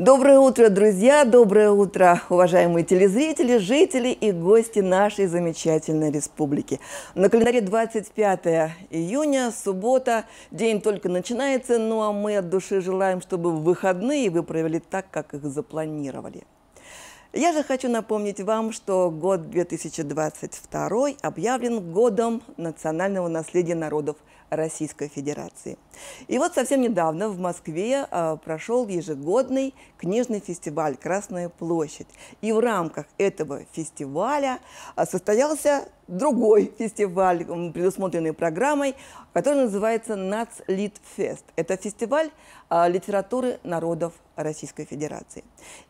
Доброе утро, друзья! Доброе утро, уважаемые телезрители, жители и гости нашей замечательной республики. На календаре 25 июня, суббота, день только начинается, ну а мы от души желаем, чтобы выходные вы провели так, как их запланировали. Я же хочу напомнить вам, что год 2022 объявлен годом национального наследия народов – Российской Федерации. И вот совсем недавно в Москве а, прошел ежегодный книжный фестиваль «Красная площадь». И в рамках этого фестиваля а, состоялся другой фестиваль, предусмотренный программой, который называется «Нацлитфест». Это фестиваль а, литературы народов Российской Федерации.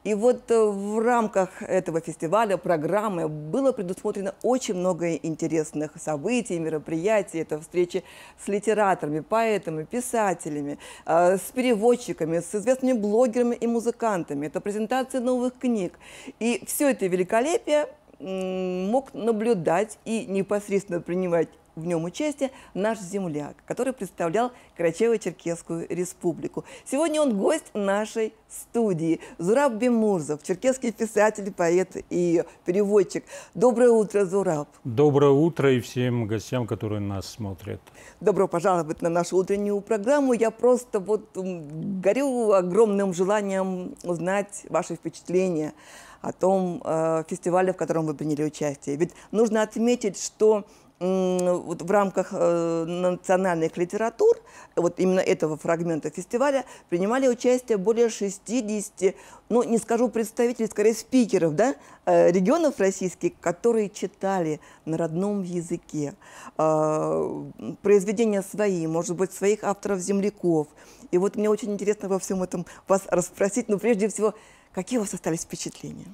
И вот э, в рамках этого фестиваля, программы, было предусмотрено очень много интересных событий, мероприятий. Это встречи с литераторами, поэтами, писателями, а, с переводчиками, с известными блогерами и музыкантами. Это презентация новых книг. И все это великолепие мог наблюдать и непосредственно принимать в нем участие наш земляк, который представлял Карачаево-Черкесскую республику. Сегодня он гость нашей студии. Зураб Бемурзов, черкесский писатель, поэт и переводчик. Доброе утро, Зураб. Доброе утро и всем гостям, которые нас смотрят. Добро пожаловать на нашу утреннюю программу. Я просто вот горю огромным желанием узнать ваши впечатления о том э, фестивале, в котором вы приняли участие. Ведь нужно отметить, что вот в рамках э, национальных литератур, вот именно этого фрагмента фестиваля, принимали участие более 60, ну, не скажу представителей, скорее спикеров, да, э, регионов российских, которые читали на родном языке а, произведения свои, может быть, своих авторов-земляков. И вот мне очень интересно во всем этом вас расспросить, но прежде всего, какие у вас остались впечатления?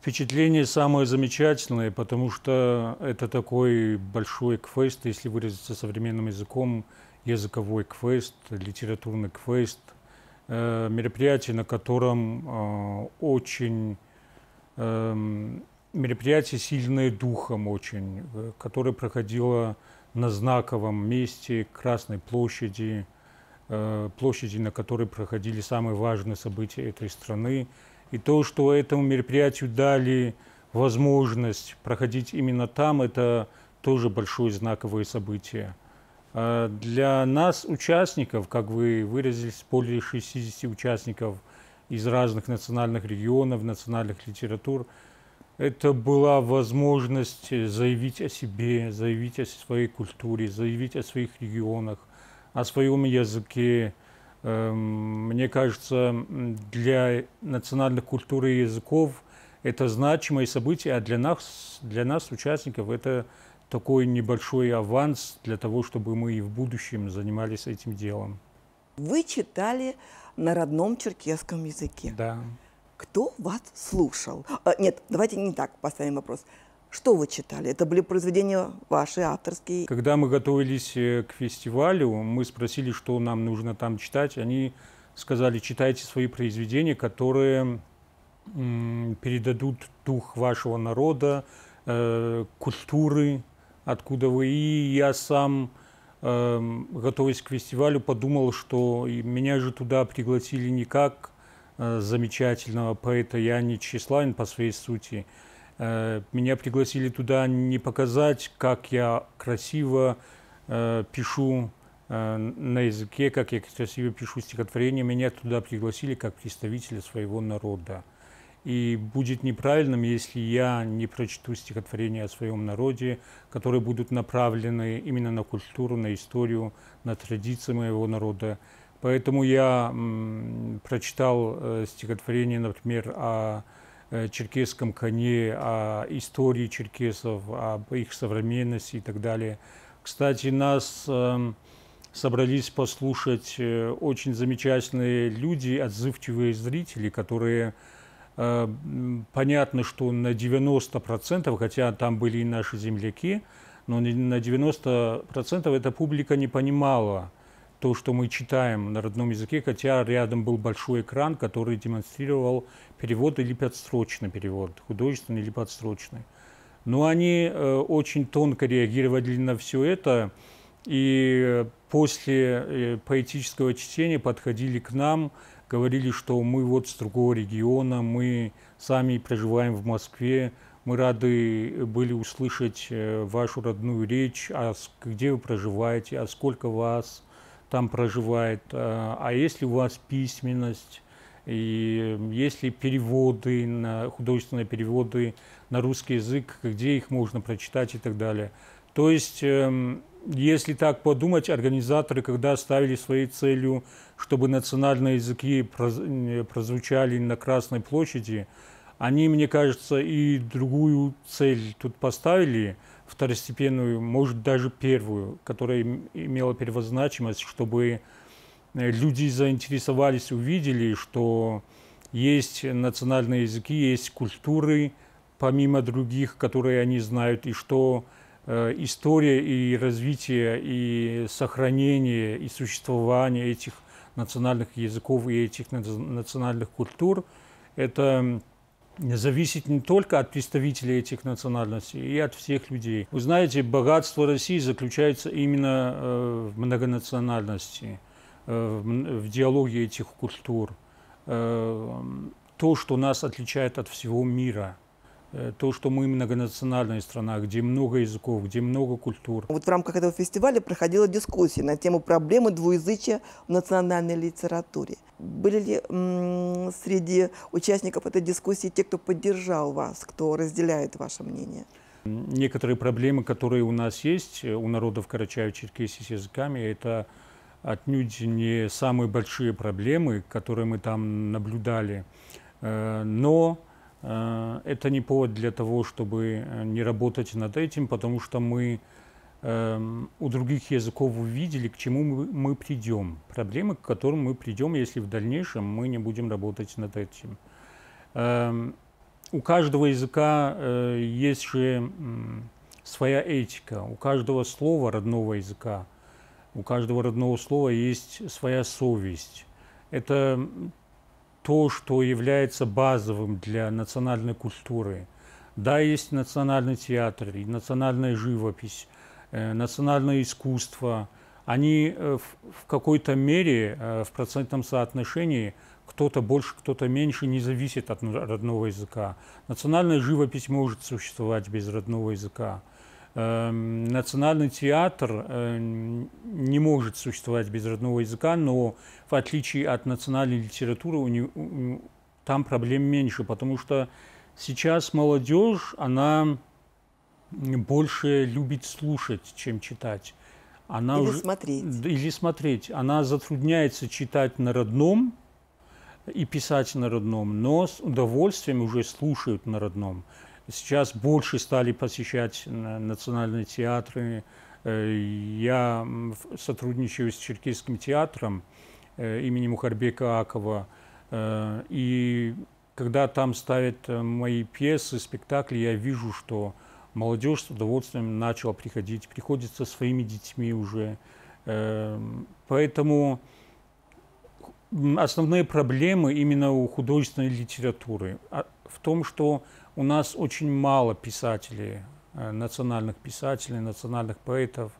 Впечатление самое замечательное, потому что это такой большой квест, если выразиться современным языком, языковой квест, литературный квест, э, мероприятие, на котором э, очень эм, мероприятие сильное духом очень, э, которое проходило на знаковом месте Красной площади, площади, на которой проходили самые важные события этой страны, и то, что этому мероприятию дали возможность проходить именно там, это тоже большое знаковое событие. А для нас, участников, как вы выразились, более 60 участников из разных национальных регионов, национальных литератур, это была возможность заявить о себе, заявить о своей культуре, заявить о своих регионах, о своем языке, Эм, мне кажется, для национальных культур и языков это значимое событие, а для нас, для нас участников, это такой небольшой аванс для того, чтобы мы и в будущем занимались этим делом. Вы читали на родном черкесском языке. Да. Кто вас слушал? А, нет, давайте не так поставим вопрос. Что вы читали? Это были произведения ваши, авторские? Когда мы готовились э, к фестивалю, мы спросили, что нам нужно там читать. Они сказали, читайте свои произведения, которые передадут дух вашего народа, э, культуры, откуда вы. И я сам, э, готовясь к фестивалю, подумал, что меня же туда пригласили не как э, замечательного поэта, я не тщеславен по своей сути, Э, меня пригласили туда не показать, как я красиво э, пишу э, на языке, как я красиво пишу стихотворение. Меня туда пригласили как представителя своего народа. И будет неправильным, если я не прочту стихотворения о своем народе, которые будут направлены именно на культуру, на историю, на традиции моего народа. Поэтому я м, прочитал э, стихотворение, например, о Э, черкесском коне, о истории черкесов, об их современности и так далее. Кстати, нас эм, собрались послушать э, очень замечательные люди, отзывчивые зрители, которые э, понятно, что на 90%, хотя там были и наши земляки, но на 90% эта публика не понимала то, что мы читаем на родном языке, хотя рядом был большой экран, который демонстрировал перевод или подстрочный перевод, художественный или подстрочный. Но они э, очень тонко реагировали на все это, и э, после э, поэтического чтения подходили к нам, говорили, что мы вот с другого региона, мы сами проживаем в Москве, мы рады были услышать э, вашу родную речь, а где вы проживаете, а сколько вас – там проживает. Э, а если у вас письменность, и есть ли переводы, на, художественные переводы на русский язык, где их можно прочитать и так далее. То есть, эм, если так подумать, организаторы, когда ставили своей целью, чтобы национальные языки прозвучали на Красной площади, они, мне кажется, и другую цель тут поставили – второстепенную, может даже первую, которая имела первозначимость, чтобы э, люди заинтересовались, увидели, что есть национальные языки, есть культуры, помимо других, которые они знают, и что э, история и развитие, и сохранение, и существование этих национальных языков и этих национальных культур – это зависит не только от представителей этих национальностей, и от всех людей. Вы знаете, богатство России заключается именно э, в многонациональности, э, в диалоге этих культур. Э, то, что нас отличает от всего мира – Э, то, что мы многонациональная страна, где много языков, где много культур. Вот в рамках этого фестиваля проходила дискуссия на тему проблемы двуязычия в национальной литературе. Были ли среди участников этой дискуссии те, кто поддержал вас, кто разделяет ваше мнение? Некоторые проблемы, которые у нас есть, э, у народов Карачаева-Черкесии с языками, это отнюдь не самые большие проблемы, которые мы там наблюдали. Э, но Э, это не повод для того, чтобы э, не работать над этим, потому что мы эм, у других языков увидели, к чему мы, придем, проблемы, к которым мы придем, если в дальнейшем мы не будем работать над этим. Эм, у каждого языка э, есть же своя этика, у каждого слова родного языка, у каждого родного слова есть своя совесть. Это то, что является базовым для национальной культуры. Да, есть национальный театр, и национальная живопись, э, национальное искусство. Они э, в, в какой-то мере, э, в процентном соотношении, кто-то больше, кто-то меньше, не зависит от ну, родного языка. Национальная живопись может существовать без родного языка. Эм, национальный театр э, не может существовать без родного языка, но в отличие от национальной литературы у там проблем меньше, потому что сейчас молодежь, она больше любит слушать, чем читать. Она или уже, смотреть. Или смотреть. Она затрудняется читать на родном и писать на родном, но с удовольствием уже слушают на родном. Сейчас больше стали посещать национальные театры. Э, я сотрудничаю с Черкесским театром э, имени Мухарбека Акова. Э, и когда там ставят мои пьесы, спектакли, я вижу, что молодежь с удовольствием начала приходить, приходится своими детьми уже. Поэтому основные проблемы именно у художественной литературы. А в том, что у нас очень мало писателей, э, национальных писателей, национальных поэтов.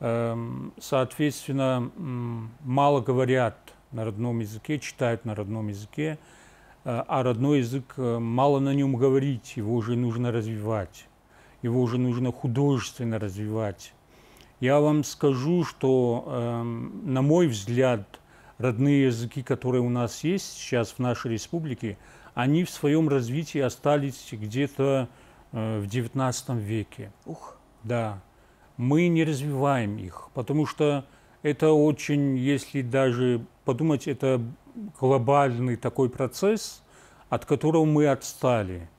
Эм, соответственно, мало говорят на родном языке, читают на родном языке, э, а родной язык э, мало на нем говорить, его уже нужно развивать, его уже нужно художественно развивать. Я вам скажу, что, эм, на мой взгляд, родные языки, которые у нас есть сейчас в нашей республике, они в своем развитии остались где-то э, в XIX веке. Ух. Да. Мы не развиваем их, потому что это очень, если даже подумать, это глобальный такой процесс, от которого мы отстали.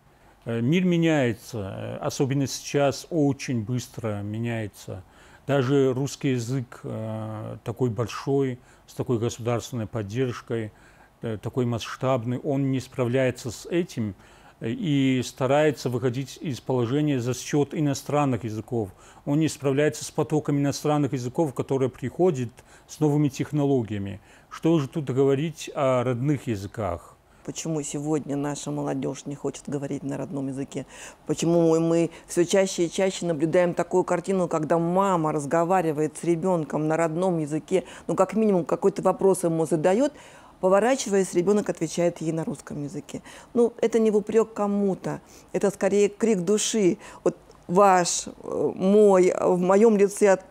Э, мир меняется, э, особенно сейчас очень быстро меняется – даже русский язык э, такой большой, с такой государственной поддержкой, э, такой масштабный, он не справляется с этим э, и старается выходить из положения за счет иностранных языков. Он не справляется с потоком иностранных языков, которые приходят с новыми технологиями. Что же тут говорить о родных языках? почему сегодня наша молодежь не хочет говорить на родном языке, почему мы все чаще и чаще наблюдаем такую картину, когда мама разговаривает с ребенком на родном языке, ну как минимум какой-то вопрос ему задает, поворачиваясь, ребенок отвечает ей на русском языке. Ну, это не в упрек кому-то, это скорее крик души. Вот ваш, э, мой, э, в моем лице от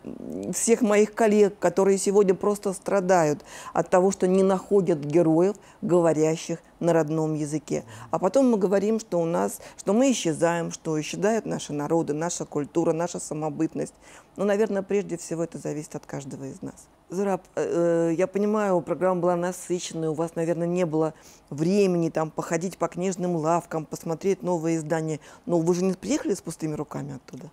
всех моих коллег, которые сегодня просто страдают от того, что не находят героев, говорящих на родном языке. А потом мы говорим, что у нас, что мы исчезаем, что исчезают наши народы, наша культура, наша самобытность. Но, ну, наверное, прежде всего это зависит от каждого из нас. Зараб, э, я понимаю, программа была насыщенная, у вас, наверное, не было времени там походить по книжным лавкам, посмотреть новые издания, но вы же не приехали с пустыми руками оттуда?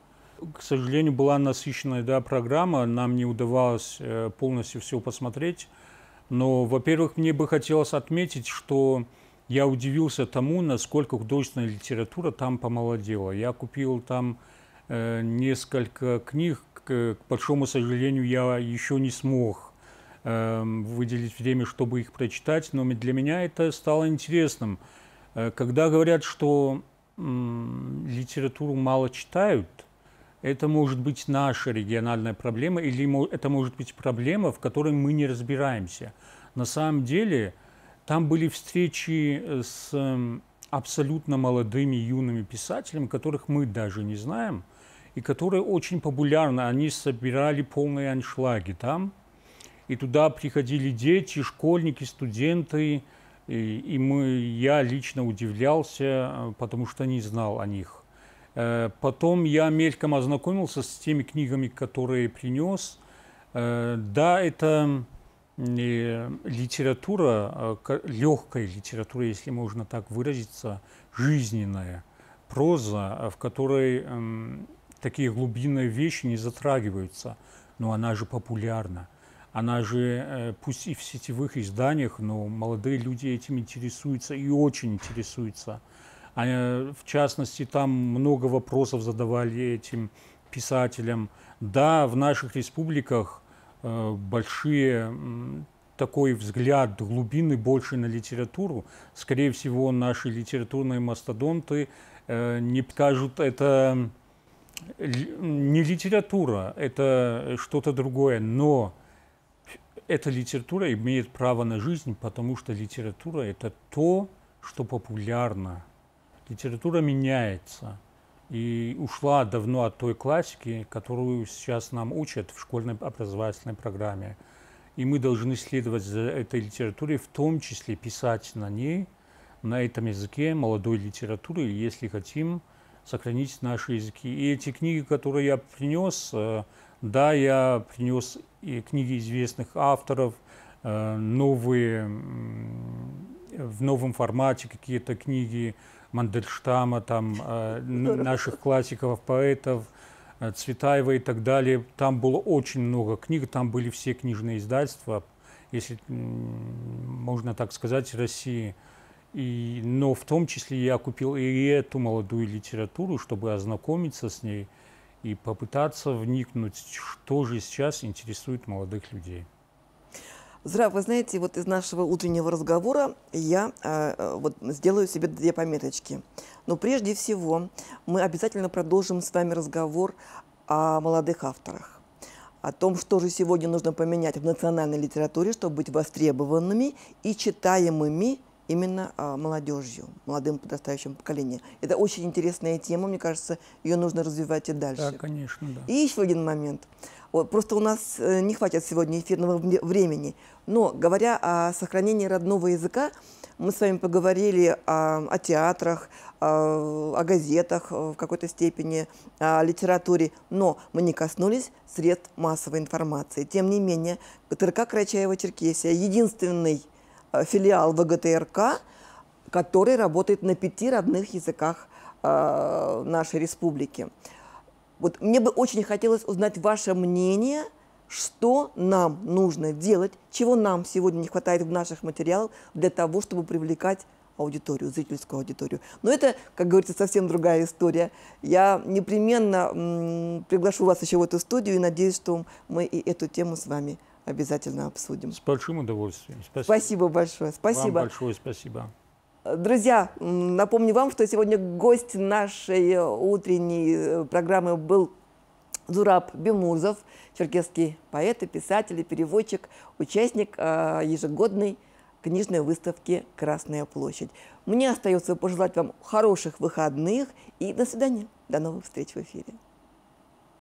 К сожалению, была насыщенная да, программа, нам не удавалось э, полностью все посмотреть, но, во-первых, мне бы хотелось отметить, что я удивился тому, насколько художественная литература там помолодела. Я купил там э, несколько книг, к большому сожалению, я еще не смог эм, выделить время, чтобы их прочитать, но для меня это стало интересным. Э, когда говорят, что литературу мало читают, это может быть наша региональная проблема или это может быть проблема, в которой мы не разбираемся. На самом деле там были встречи э, с эм, абсолютно молодыми юными писателями, которых мы даже не знаем – и которые очень популярны. Они собирали полные аншлаги там, и туда приходили дети, школьники, студенты, и, и мы, я лично удивлялся, э, потому что не знал о них. Э, потом я мельком ознакомился с теми книгами, которые принес. Э, да, это литература, легкая литература, если можно так выразиться, жизненная проза, в которой такие глубинные вещи не затрагиваются. Но она же популярна. Она же, э, пусть и в сетевых изданиях, но молодые люди этим интересуются и очень интересуются. Они, э, в частности, там много вопросов задавали этим писателям. Да, в наших республиках э, большие такой взгляд глубины больше на литературу. Скорее всего, наши литературные мастодонты не покажут это не литература, это что-то другое, но эта литература имеет право на жизнь, потому что литература – это то, что популярно. Литература меняется и ушла давно от той классики, которую сейчас нам учат в школьной образовательной программе. И мы должны следовать за этой литературой, в том числе писать на ней, на этом языке молодой литературы, если хотим – сохранить наши языки. И эти книги, которые я принес, э, да, я принес и книги известных авторов, э, новые в новом формате какие-то книги Мандельштама, там, э, наших классиков, поэтов, Цветаева и так далее. Там было очень много книг, там были все книжные издательства, если можно так сказать, России. И, но в том числе я купил и эту молодую литературу, чтобы ознакомиться с ней и попытаться вникнуть, что же сейчас интересует молодых людей. Зра, вы знаете, вот из нашего утреннего разговора я э, э вот сделаю себе две пометочки. Но прежде всего мы обязательно продолжим с вами разговор о молодых авторах о том, что же сегодня нужно поменять в национальной литературе, чтобы быть востребованными и читаемыми именно а, молодежью, молодым подрастающим поколением. Это очень интересная тема, мне кажется, ее нужно развивать и дальше. Да, конечно, да. И еще один момент. Вот, просто у нас э, не хватит сегодня эфирного времени. Но говоря о сохранении родного языка, мы с вами поговорили о, а, о театрах, о, а, о газетах э, в какой-то степени, о литературе, но мы не коснулись средств массовой информации. Тем не менее, КТРК Карачаева-Черкесия – единственный Э, филиал ВГТРК, который работает на пяти родных языках э, нашей республики. Вот мне бы очень хотелось узнать ваше мнение, что нам нужно делать, чего нам сегодня не хватает в наших материалах для того, чтобы привлекать аудиторию, зрительскую аудиторию. Но это, как говорится, совсем другая история. Я непременно м, приглашу вас еще в эту студию и надеюсь, что мы и эту тему с вами обязательно обсудим. С большим удовольствием. Спасибо, спасибо большое. Спасибо. Вам большое спасибо. Друзья, напомню вам, что сегодня гость нашей утренней э, программы был Зураб Бемурзов, черкесский поэт и писатель, и переводчик, участник а, ежегодной книжной выставки «Красная площадь». Мне остается пожелать вам хороших выходных и до свидания. До новых встреч в эфире.